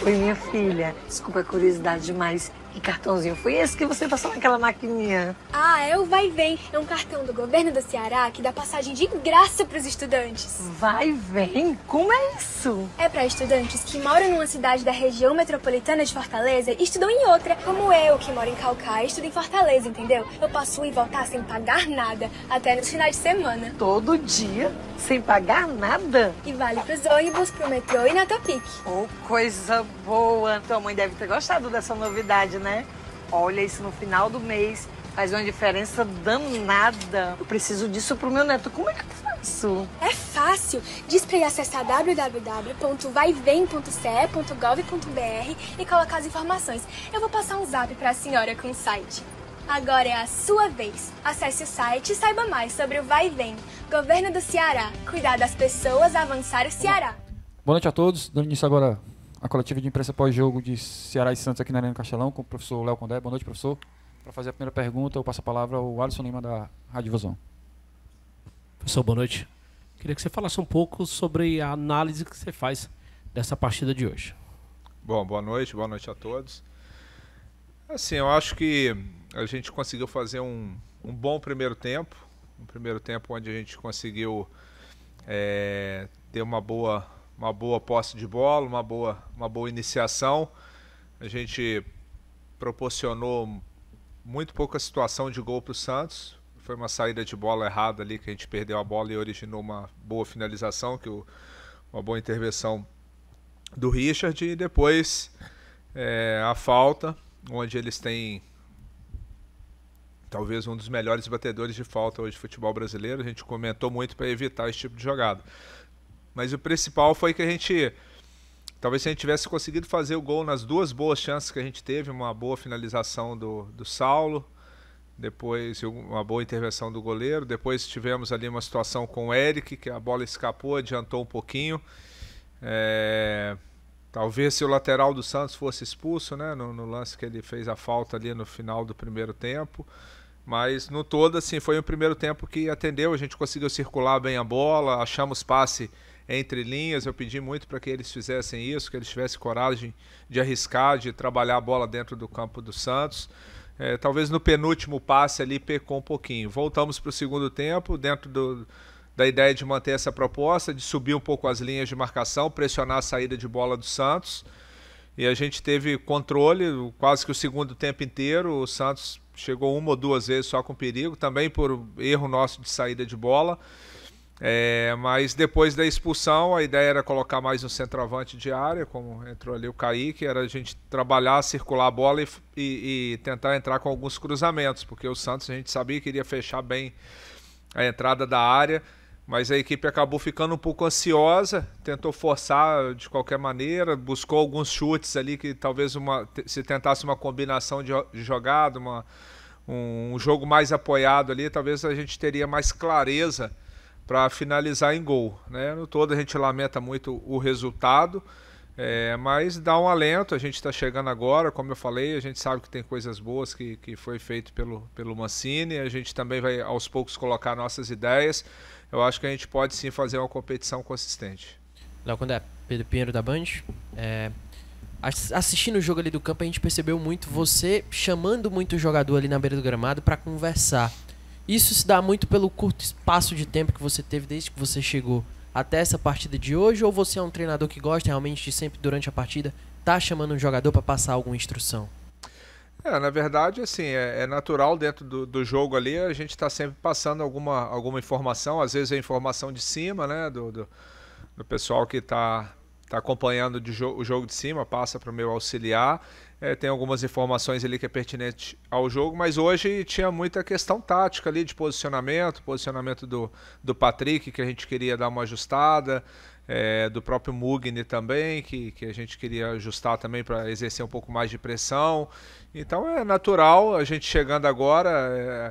Foi minha filha. Desculpa a curiosidade, mas que cartãozinho foi esse que você passou naquela maquininha? Ah, é o Vai Vem. É um cartão do governo do Ceará que dá passagem de graça para os estudantes. Vai Vem? Como é isso? É para estudantes que moram numa cidade da região metropolitana de Fortaleza e estudam em outra, como eu, que moro em Calcaia e estudo em Fortaleza, entendeu? Eu posso ir e voltar sem pagar nada, até nos finais de semana. Todo dia? Sem pagar nada? E vale para os ônibus, pro metrô e na Topic. Oh, coisa boa! Tua mãe deve ter gostado dessa novidade, né? Olha, isso no final do mês faz uma diferença danada. Eu preciso disso pro meu neto. Como é que eu faço? É fácil. Diz pra ele acessar www.vaivem.ce.gov.br e colocar as informações. Eu vou passar um zap pra senhora com o site. Agora é a sua vez. Acesse o site e saiba mais sobre o Vai Vem. Governo do Ceará. Cuidar das pessoas, avançar o Ceará. Boa noite a todos. Dando início agora a coletiva de imprensa pós-jogo de Ceará e Santos aqui na Arena Castelão com o professor Léo Condé. Boa noite, professor. Para fazer a primeira pergunta, eu passo a palavra ao Alisson Lima da Rádio Vozão. Professor, boa noite. Queria que você falasse um pouco sobre a análise que você faz dessa partida de hoje. Bom, boa noite, boa noite a todos. Assim, eu acho que a gente conseguiu fazer um, um bom primeiro tempo, um primeiro tempo onde a gente conseguiu é, ter uma boa uma boa posse de bola, uma boa, uma boa iniciação. A gente proporcionou muito pouca situação de gol para o Santos. Foi uma saída de bola errada ali que a gente perdeu a bola e originou uma boa finalização, que o, uma boa intervenção do Richard. E depois é, a falta, onde eles têm talvez um dos melhores batedores de falta hoje de futebol brasileiro. A gente comentou muito para evitar esse tipo de jogada. Mas o principal foi que a gente. Talvez se a gente tivesse conseguido fazer o gol nas duas boas chances que a gente teve, uma boa finalização do, do Saulo, depois uma boa intervenção do goleiro. Depois tivemos ali uma situação com o Eric, que a bola escapou, adiantou um pouquinho. É, talvez se o lateral do Santos fosse expulso, né, no, no, lance que ele fez a falta ali no final do primeiro tempo. Mas no todo, assim, foi um primeiro tempo que atendeu, a gente conseguiu circular bem a bola, achamos passe entre linhas. Eu pedi muito para que eles fizessem isso, que eles tivessem coragem de arriscar, de trabalhar a bola dentro do campo do Santos. É, talvez no penúltimo passe ali pecou um pouquinho. Voltamos para o segundo tempo, dentro do, da ideia de manter essa proposta, de subir um pouco as linhas de marcação, pressionar a saída de bola do Santos. E a gente teve controle quase que o segundo tempo inteiro. O Santos chegou uma ou duas vezes só com perigo, também por erro nosso de saída de bola. É, mas depois da expulsão, a ideia era colocar mais um centroavante de área, como entrou ali o Kaique, era a gente trabalhar, circular a bola e, e, e tentar entrar com alguns cruzamentos, porque o Santos a gente sabia que iria fechar bem a entrada da área, mas a equipe acabou ficando um pouco ansiosa, tentou forçar de qualquer maneira, buscou alguns chutes ali que talvez uma, se tentasse uma combinação de, de jogada, uma, um jogo mais apoiado ali, talvez a gente teria mais clareza para finalizar em gol. Né? No todo a gente lamenta muito o resultado, é, mas dá um alento, a gente está chegando agora, como eu falei, a gente sabe que tem coisas boas que, que foi feito pelo, pelo Mancini, a gente também vai aos poucos colocar nossas ideias, eu acho que a gente pode sim fazer uma competição consistente. Léo Condé, Pedro Pinheiro da Band, é, assistindo o jogo ali do campo a gente percebeu muito você chamando muito o jogador ali na beira do gramado para conversar. Isso se dá muito pelo curto espaço de tempo que você teve desde que você chegou até essa partida de hoje? Ou você é um treinador que gosta realmente de sempre durante a partida tá chamando um jogador para passar alguma instrução? É, na verdade, assim, é, é natural dentro do, do, jogo ali a gente está sempre passando alguma, alguma informação, às vezes é informação de cima, né, do, do, do pessoal que está está acompanhando jo o jogo de cima, passa para o meu auxiliar. É, tem algumas informações ali que é pertinente ao jogo, mas hoje tinha muita questão tática ali de posicionamento, posicionamento do, do Patrick, que a gente queria dar uma ajustada, é, do próprio Mugni também, que, que a gente queria ajustar também para exercer um pouco mais de pressão. Então é natural a gente chegando agora.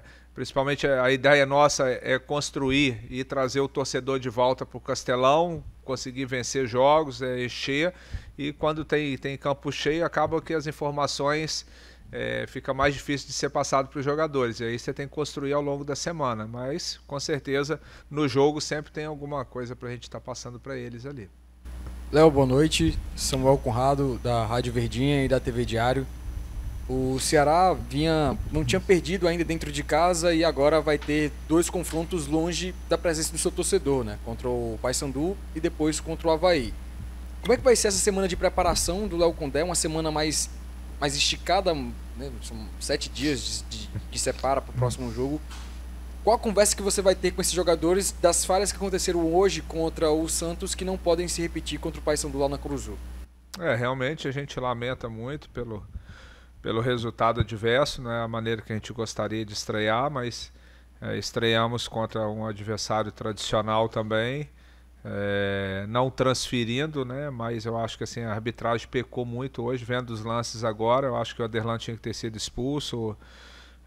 É, Principalmente a ideia nossa é, é construir e trazer o torcedor de volta para o Castelão, conseguir vencer jogos, é encher. E quando tem, tem campo cheio, acaba que as informações é, fica mais difícil de ser passado para os jogadores. E aí você tem que construir ao longo da semana. Mas, com certeza, no jogo sempre tem alguma coisa para a gente estar tá passando para eles ali. Léo, boa noite. Samuel Conrado, da Rádio Verdinha e da TV Diário. O Ceará vinha, não tinha perdido ainda dentro de casa e agora vai ter dois confrontos longe da presença do seu torcedor, né? Contra o Paysandu e depois contra o Havaí. Como é que vai ser essa semana de preparação do Léo Condé? Uma semana mais, mais esticada, né? são sete dias de, de, separa para o próximo jogo. Qual a conversa que você vai ter com esses jogadores das falhas que aconteceram hoje contra o Santos que não podem se repetir contra o Paysandu lá na Cruzul? É, realmente a gente lamenta muito pelo pelo resultado adverso, não é a maneira que a gente gostaria de estrear, mas é, estreamos contra um adversário tradicional também, é, não transferindo, né? Mas eu acho que assim a arbitragem pecou muito hoje, vendo os lances agora, eu acho que o Aderlan tinha que ter sido expulso.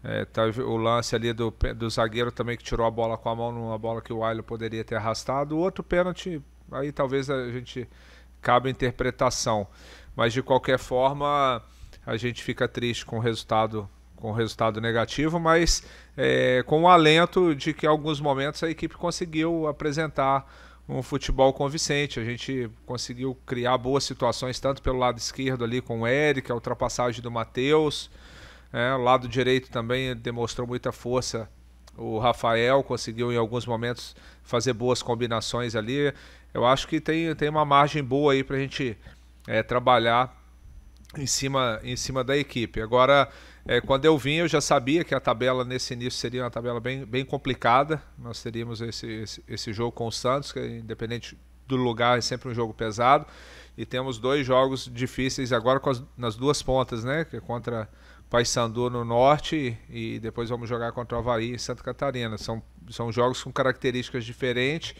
É, tá, o lance ali do, do zagueiro também que tirou a bola com a mão numa bola que o Ailo poderia ter arrastado. O outro pênalti, aí talvez a gente cabe a interpretação. Mas de qualquer forma, a gente fica triste com o resultado com resultado negativo, mas é, com o alento de que em alguns momentos a equipe conseguiu apresentar um futebol convincente. A gente conseguiu criar boas situações, tanto pelo lado esquerdo ali com o Eric, a ultrapassagem do Matheus. É, o lado direito também demonstrou muita força. O Rafael conseguiu em alguns momentos fazer boas combinações ali. Eu acho que tem, tem uma margem boa aí para a gente é, trabalhar em cima, em cima da equipe. Agora, é, quando eu vim, eu já sabia que a tabela nesse início seria uma tabela bem, bem complicada. Nós teríamos esse, esse, esse jogo com o Santos, que independente do lugar, é sempre um jogo pesado. E temos dois jogos difíceis agora as, nas duas pontas, né? Que é contra Paysandu no norte e, e depois vamos jogar contra o Havaí em Santa Catarina. São, são jogos com características diferentes.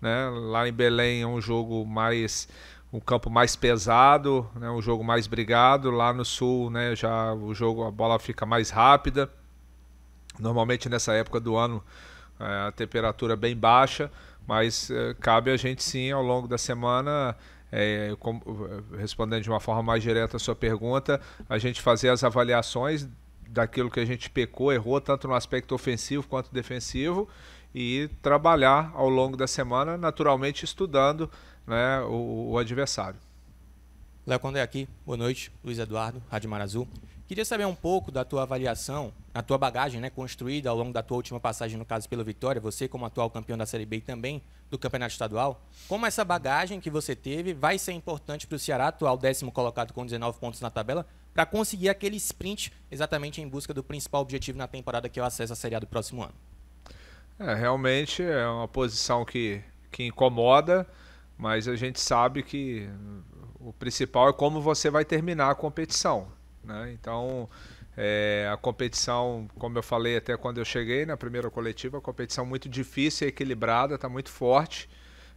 Né? Lá em Belém é um jogo mais um campo mais pesado, né, um jogo mais brigado. Lá no sul, né, já o jogo a bola fica mais rápida. Normalmente nessa época do ano é, a temperatura é bem baixa, mas é, cabe a gente sim ao longo da semana é, respondendo de uma forma mais direta a sua pergunta, a gente fazer as avaliações daquilo que a gente pecou, errou, tanto no aspecto ofensivo quanto defensivo, e trabalhar ao longo da semana, naturalmente estudando né, o, o adversário. Léo Condé aqui, boa noite. Luiz Eduardo, Rádio Mar Azul. Queria saber um pouco da tua avaliação, a tua bagagem né, construída ao longo da tua última passagem, no caso pelo Vitória, você como atual campeão da Série B e também do Campeonato Estadual. Como essa bagagem que você teve vai ser importante para o Ceará, atual décimo colocado com 19 pontos na tabela, para conseguir aquele sprint exatamente em busca do principal objetivo na temporada que é o acesso à Série A do próximo ano? É, realmente é uma posição que, que incomoda. Mas a gente sabe que o principal é como você vai terminar a competição. Né? Então, é, a competição, como eu falei até quando eu cheguei na primeira coletiva, a competição é muito difícil, e é equilibrada, está muito forte.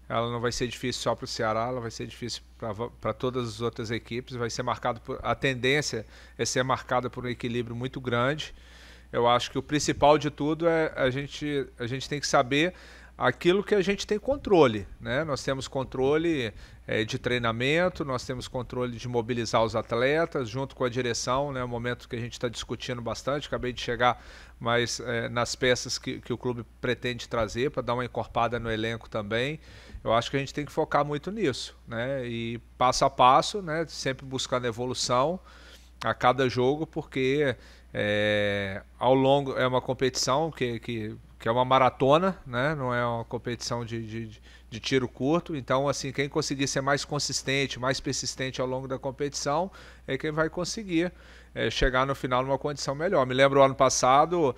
Ela não vai ser difícil só para o Ceará, ela vai ser difícil para todas as outras equipes. Vai ser marcado por, a tendência é ser marcada por um equilíbrio muito grande. Eu acho que o principal de tudo é a gente, a gente tem que saber aquilo que a gente tem controle. Né? Nós temos controle é, de treinamento, nós temos controle de mobilizar os atletas, junto com a direção, né? É um momento que a gente está discutindo bastante, acabei de chegar, mas é, nas peças que, que o clube pretende trazer para dar uma encorpada no elenco também. Eu acho que a gente tem que focar muito nisso, né? E passo a passo, né? Sempre buscando evolução a cada jogo, porque é, ao longo é uma competição que, que que é uma maratona, né? Não é uma competição de, de, de, tiro curto. Então, assim, quem conseguir ser mais consistente, mais persistente ao longo da competição, é quem vai conseguir é, chegar no final numa condição melhor. Me lembro ano passado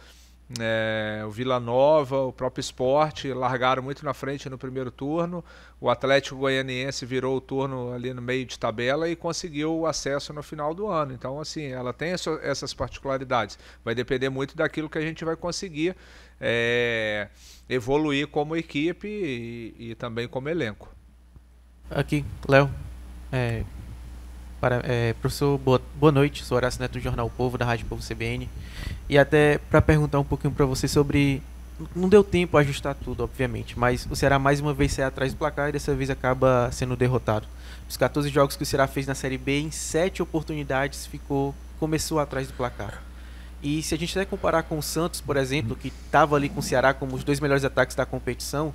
é, o Vila Nova, o próprio esporte largaram muito na frente no primeiro turno. O Atlético Goianiense virou o turno ali no meio de tabela e conseguiu o acesso no final do ano. Então, assim, ela tem essa, essas particularidades. Vai depender muito daquilo que a gente vai conseguir é, evoluir como equipe e, e, também como elenco. Aqui, Léo. É, para, é, professor, boa, boa noite. Sou Horácio Neto do Jornal o Povo, da Rádio Povo CBN. E até para perguntar um pouquinho para você sobre. Não deu tempo a ajustar tudo, obviamente, mas o Ceará mais uma vez sai atrás do placar e dessa vez acaba sendo derrotado. Os 14 jogos que o Ceará fez na Série B, em 7 oportunidades ficou começou atrás do placar. E se a gente até comparar com o Santos, por exemplo, que estava ali com o Ceará como os dois melhores ataques da competição,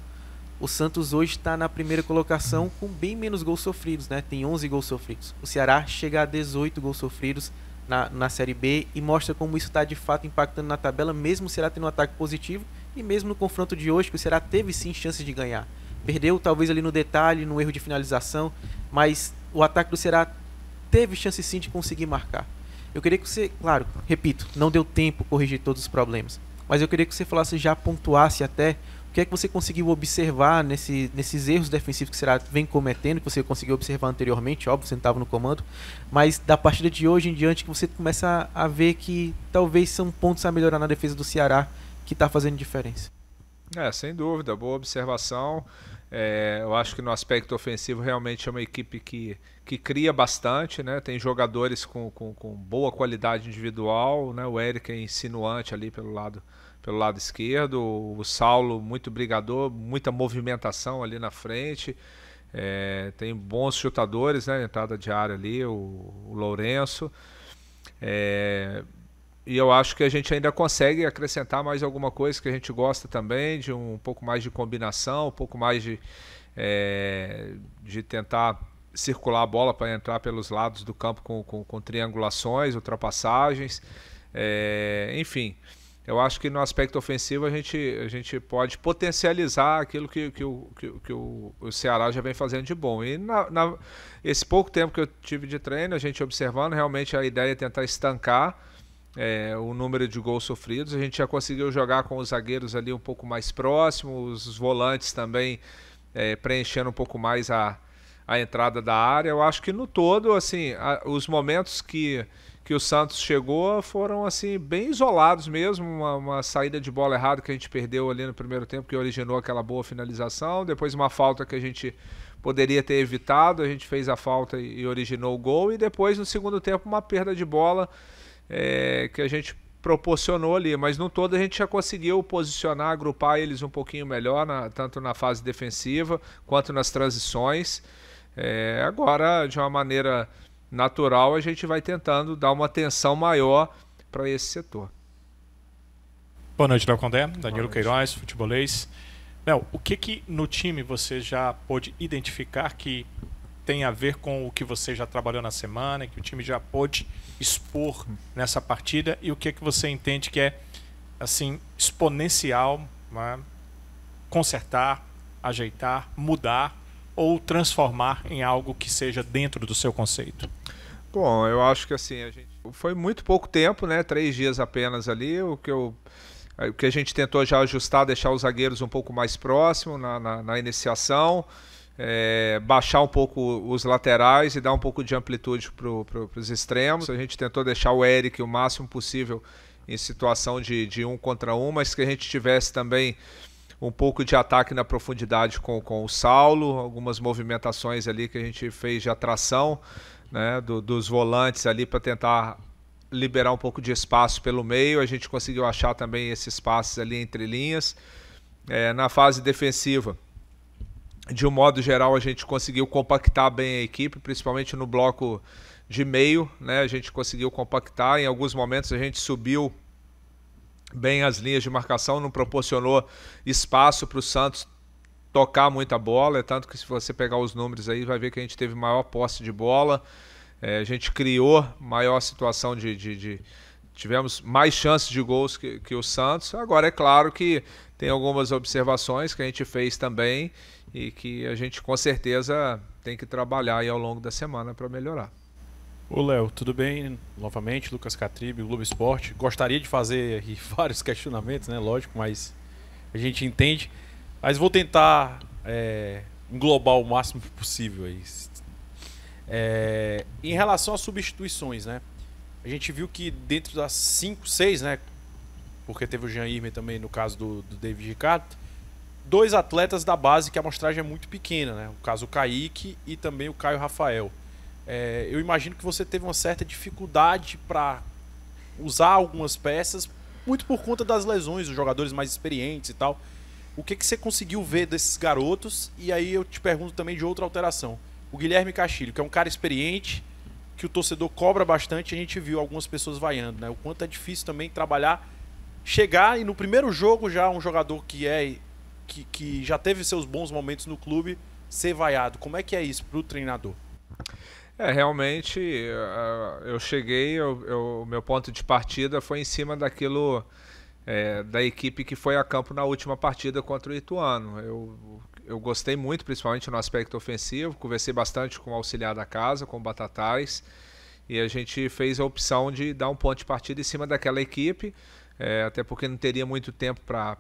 o Santos hoje está na primeira colocação com bem menos gols sofridos, né? Tem 11 gols sofridos. O Ceará chega a 18 gols sofridos na, na Série B e mostra como isso está de fato impactando na tabela, mesmo o Ceará tendo um ataque positivo e mesmo no confronto de hoje, que o Ceará teve sim chances de ganhar. Perdeu talvez ali no detalhe, no erro de finalização, mas o ataque do Ceará teve chance sim de conseguir marcar. Eu queria que você, claro, repito, não deu tempo corrigir todos os problemas, mas eu queria que você falasse já pontuasse até o que é que você conseguiu observar nesse, nesses erros defensivos que o Ceará vem cometendo, que você conseguiu observar anteriormente, óbvio, você não estava no comando, mas da partida de hoje em diante que você começa a, a ver que talvez são pontos a melhorar na defesa do Ceará que está fazendo diferença? É, sem dúvida, boa observação. É, eu acho que no aspecto ofensivo realmente é uma equipe que, que cria bastante, né? Tem jogadores com, com, com boa qualidade individual, né? O Eric é insinuante ali pelo lado pelo lado esquerdo, o Saulo muito brigador, muita movimentação ali na frente. É, tem bons chutadores né, entrada de área ali, o, o Lourenço. É, e eu acho que a gente ainda consegue acrescentar mais alguma coisa que a gente gosta também, de um, um pouco mais de combinação, um pouco mais de, é, de tentar circular a bola para entrar pelos lados do campo com, com, com triangulações, ultrapassagens, é, enfim eu acho que no aspecto ofensivo a gente, a gente pode potencializar aquilo que, que, o, que, que o, Ceará já vem fazendo de bom. E na, na, esse pouco tempo que eu tive de treino, a gente observando, realmente a ideia é tentar estancar é, o número de gols sofridos. A gente já conseguiu jogar com os zagueiros ali um pouco mais próximos, os volantes também é, preenchendo um pouco mais a, a entrada da área. Eu acho que no todo, assim, a, os momentos que que o Santos chegou foram assim bem isolados mesmo, uma, uma, saída de bola errada que a gente perdeu ali no primeiro tempo que originou aquela boa finalização, depois uma falta que a gente poderia ter evitado, a gente fez a falta e originou o gol e depois no segundo tempo uma perda de bola é, que a gente proporcionou ali, mas no todo a gente já conseguiu posicionar, agrupar eles um pouquinho melhor, na, tanto na fase defensiva quanto nas transições. É, agora de uma maneira natural, a gente vai tentando dar uma atenção maior para esse setor. Boa noite, Léo Condé, Danilo Queiroz, futebolês. Léo, o que, que no time você já pôde identificar que tem a ver com o que você já trabalhou na semana, que o time já pôde expor nessa partida e o que, que você entende que é assim exponencial, né? consertar, ajeitar, mudar ou transformar em algo que seja dentro do seu conceito? Bom, eu acho que assim, a gente foi muito pouco tempo, né? Três dias apenas ali. O que, eu, eh, o que a gente tentou já ajustar, deixar os zagueiros um pouco mais próximos na, na, na, iniciação, é, baixar um pouco os laterais e dar um pouco de amplitude para pro, os extremos. A gente tentou deixar o Eric o máximo possível em situação de, de um contra um, mas que a gente tivesse também um pouco de ataque na profundidade com, com o Saulo, algumas movimentações ali que a gente fez de atração né, do, dos volantes ali para tentar liberar um pouco de espaço pelo meio. A gente conseguiu achar também esses espaços ali entre linhas. É, na fase defensiva, de um modo geral, a gente conseguiu compactar bem a equipe, principalmente no bloco de meio. Né, a gente conseguiu compactar. Em alguns momentos, a gente subiu bem as linhas de marcação, não proporcionou espaço para o Santos tocar muita bola. É tanto que se você pegar os números aí, vai ver que a gente teve maior posse de bola, é, a gente criou maior situação de, de, de tivemos mais chances de gols que, que, o Santos. Agora é claro que tem algumas observações que a gente fez também e que a gente com certeza tem que trabalhar aí ao longo da semana para melhorar. Ô Léo, tudo bem? Novamente, Lucas Catribe, Globo Esporte. Gostaria de fazer vários questionamentos, né? Lógico, mas a gente entende. Mas vou tentar é, englobar o máximo possível aí. É, em relação às substituições, né? A gente viu que dentro das 5, 6, né? Porque teve o Jean Irme também no caso do, do David Ricardo. Dois atletas da base que a amostragem é muito pequena, né? O caso Kaique e também o Caio Rafael. É, eu imagino que você teve uma certa dificuldade para usar algumas peças, muito por conta das lesões, dos jogadores mais experientes e tal. O que, que você conseguiu ver desses garotos? E aí eu te pergunto também de outra alteração. O Guilherme Castilho, que é um cara experiente, que o torcedor cobra bastante, a gente viu algumas pessoas vaiando, né? O quanto é difícil também trabalhar, chegar e no primeiro jogo já um jogador que é que, que já teve seus bons momentos no clube ser vaiado. Como é que é isso para o treinador? É, realmente, eu cheguei, o meu ponto de partida foi em cima daquilo, é, da equipe que foi a campo na última partida contra o Ituano. Eu, eu gostei muito, principalmente no aspecto ofensivo, conversei bastante com o auxiliar da casa, com o Batatais, e a gente fez a opção de dar um ponto de partida em cima daquela equipe, é, até porque não teria muito tempo para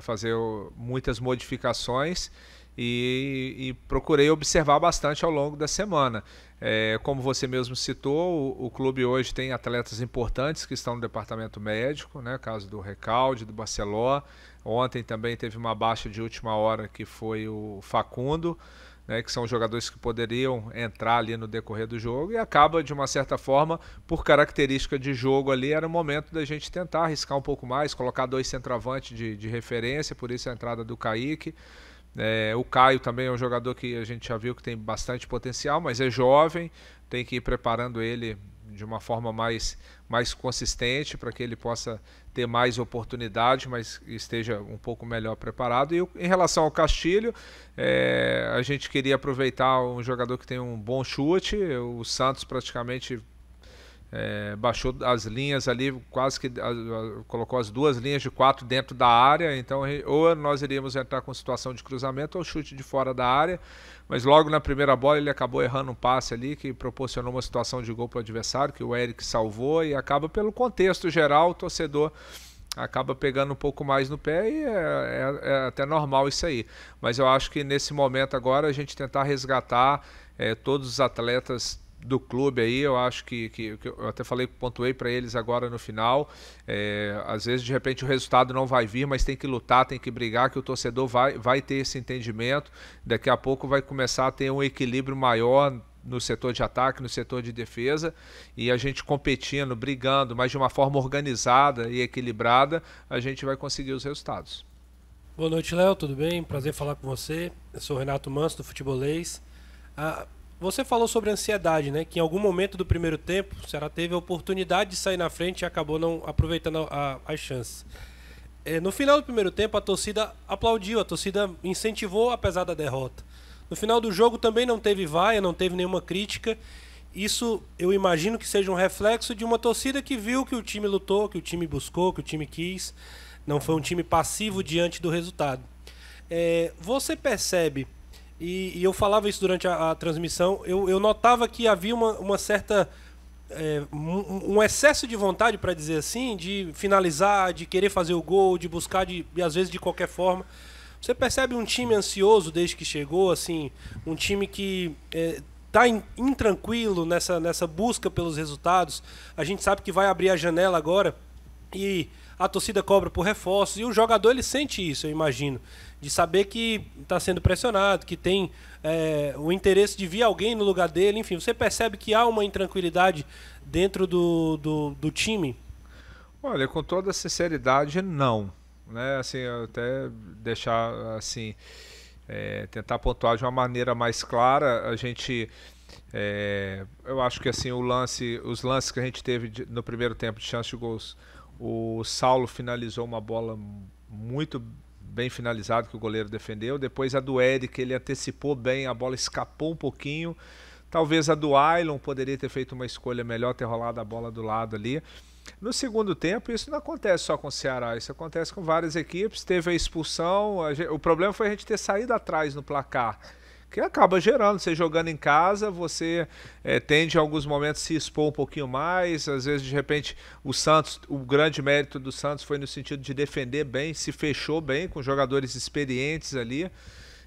fazer muitas modificações e, e procurei observar bastante ao longo da semana. É, como você mesmo citou, o, o, clube hoje tem atletas importantes que estão no departamento médico, né? Caso do Recalde, do Barceló. Ontem também teve uma baixa de última hora que foi o Facundo, né? Que são jogadores que poderiam entrar ali no decorrer do jogo e acaba de uma certa forma, por característica de jogo ali, era o momento da gente tentar arriscar um pouco mais, colocar dois centroavantes de, de referência, por isso a entrada do Kaique. É, o Caio também é um jogador que a gente já viu que tem bastante potencial, mas é jovem, tem que ir preparando ele de uma forma mais, mais consistente para que ele possa ter mais oportunidade, mas esteja um pouco melhor preparado. E em relação ao Castilho, é, a gente queria aproveitar um jogador que tem um bom chute. O Santos praticamente é, baixou as linhas ali, quase que a, a, colocou as duas linhas de quatro dentro da área, então ou nós iríamos entrar com situação de cruzamento ou chute de fora da área, mas logo na primeira bola ele acabou errando um passe ali que proporcionou uma situação de gol para o adversário, que o Eric salvou e acaba pelo contexto geral, o torcedor acaba pegando um pouco mais no pé e é, é, é até normal isso aí. Mas eu acho que nesse momento agora a gente tentar resgatar é, todos os atletas do clube aí, eu acho que, que, que eu até falei, pontuei para eles agora no final. É, às vezes, de repente, o resultado não vai vir, mas tem que lutar, tem que brigar, que o torcedor vai, vai ter esse entendimento. Daqui a pouco vai começar a ter um equilíbrio maior no setor de ataque, no setor de defesa, e a gente competindo, brigando, mas de uma forma organizada e equilibrada, a gente vai conseguir os resultados. Boa noite, Léo, tudo bem? Prazer falar com você. Eu sou o Renato Manso, do Futebolês. Ah, você falou sobre ansiedade, né? Que em algum momento do primeiro tempo, o Ceará teve a oportunidade de sair na frente e acabou não aproveitando as chances. É, no final do primeiro tempo, a torcida aplaudiu, a torcida incentivou, apesar da derrota. No final do jogo também não teve vaia, não teve nenhuma crítica. Isso eu imagino que seja um reflexo de uma torcida que viu que o time lutou, que o time buscou, que o time quis. Não foi um time passivo diante do resultado. É, você percebe e, e eu falava isso durante a, a transmissão. Eu, eu, notava que havia uma, uma certa. É, um, excesso de vontade, para dizer assim, de finalizar, de querer fazer o gol, de buscar, de, às vezes de qualquer forma. Você percebe um time ansioso desde que chegou, assim, um time que está é, tá intranquilo nessa, nessa busca pelos resultados. A gente sabe que vai abrir a janela agora e a torcida cobra por reforços e o jogador ele sente isso, eu imagino, de saber que está sendo pressionado, que tem é, o interesse de vir alguém no lugar dele, enfim, você percebe que há uma intranquilidade dentro do, do, do time? Olha, com toda sinceridade, não. Né? Assim, até deixar assim, é, tentar pontuar de uma maneira mais clara, a gente é, eu acho que assim o lance, os lances que a gente teve de, no primeiro tempo de chance de gols, o Saulo finalizou uma bola muito bem finalizada que o goleiro defendeu. Depois a do Eric, ele antecipou bem, a bola escapou um pouquinho. Talvez a do Ailon poderia ter feito uma escolha melhor, ter rolado a bola do lado ali. No segundo tempo, isso não acontece só com o Ceará, isso acontece com várias equipes. Teve a expulsão, a gente, o problema foi a gente ter saído atrás no placar que acaba gerando. Você jogando em casa, você é, tende em alguns momentos se expor um pouquinho mais. Às vezes, de repente, o Santos, o grande mérito do Santos foi no sentido de defender bem, se fechou bem com jogadores experientes ali.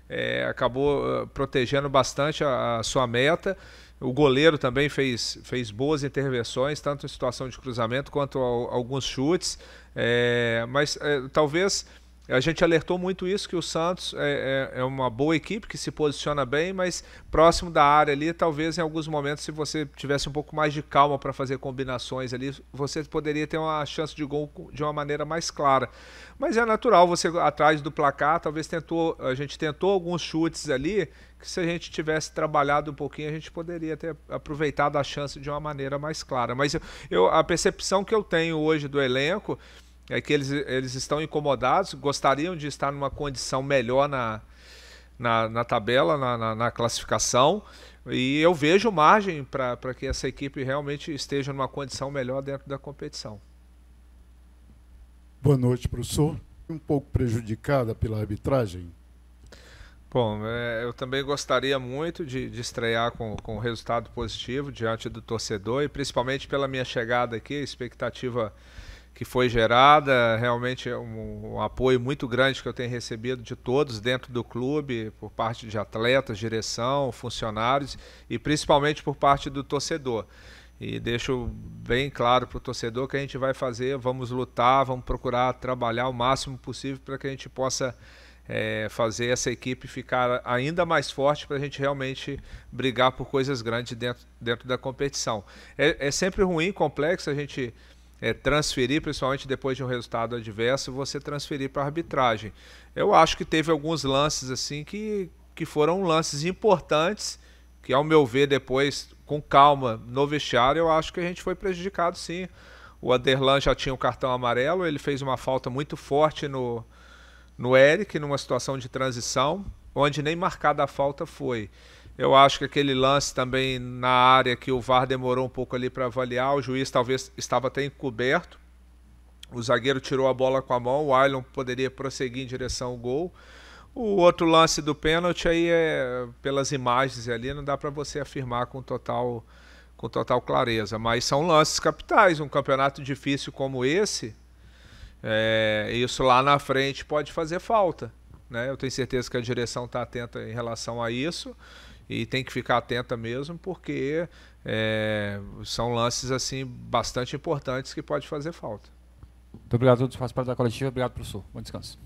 É, acabou eh, protegendo bastante a, a, sua meta. O goleiro também fez, fez boas intervenções, tanto em situação de cruzamento quanto alguns chutes. É, mas talvez a gente alertou muito isso, que o Santos é, é, é, uma boa equipe, que se posiciona bem, mas próximo da área ali, talvez em alguns momentos, se você tivesse um pouco mais de calma para fazer combinações ali, você poderia ter uma chance de gol de uma maneira mais clara. Mas é natural, você atrás do placar, talvez tentou, a gente tentou alguns chutes ali, que se a gente tivesse trabalhado um pouquinho, a gente poderia ter aproveitado a chance de uma maneira mais clara. Mas eu, eu a percepção que eu tenho hoje do elenco é que eles, eles estão incomodados, gostariam de estar numa condição melhor na, na, na tabela, na, na, na, classificação. E eu vejo margem para que essa equipe realmente esteja numa condição melhor dentro da competição. Boa noite, professor. Um pouco prejudicada pela arbitragem? Bom, é, eu também gostaria muito de, de estrear com, com um resultado positivo diante do torcedor e principalmente pela minha chegada aqui, expectativa. expectativa que foi gerada. Realmente é um, um, apoio muito grande que eu tenho recebido de todos dentro do clube, por parte de atletas, direção, funcionários e principalmente por parte do torcedor. E deixo bem claro para o torcedor que a gente vai fazer, vamos lutar, vamos procurar trabalhar o máximo possível para que a gente possa é, fazer essa equipe ficar ainda mais forte para a gente realmente brigar por coisas grandes dentro, dentro da competição. É, é sempre ruim, complexo a gente é, transferir, principalmente depois de um resultado adverso, você transferir para arbitragem. Eu acho que teve alguns lances assim que, que foram lances importantes, que ao meu ver depois, com calma, no vestiário, eu acho que a gente foi prejudicado sim. O Aderlan já tinha o um cartão amarelo, ele fez uma falta muito forte no, no Eric, numa situação de transição, onde nem marcada a falta foi. Eu acho que aquele lance também na área que o VAR demorou um pouco ali para avaliar, o juiz talvez estava até encoberto. O zagueiro tirou a bola com a mão, o Ailon poderia prosseguir em direção ao gol. O outro lance do pênalti aí é pelas imagens ali, não dá para você afirmar com total com total clareza, mas são lances capitais, um campeonato difícil como esse, é, isso lá na frente pode fazer falta, né? Eu tenho certeza que a direção está atenta em relação a isso e tem que ficar atenta mesmo, porque é, são lances assim bastante importantes que pode fazer falta. Muito obrigado a todos que parte da coletiva. Obrigado, professor. Bom descanso.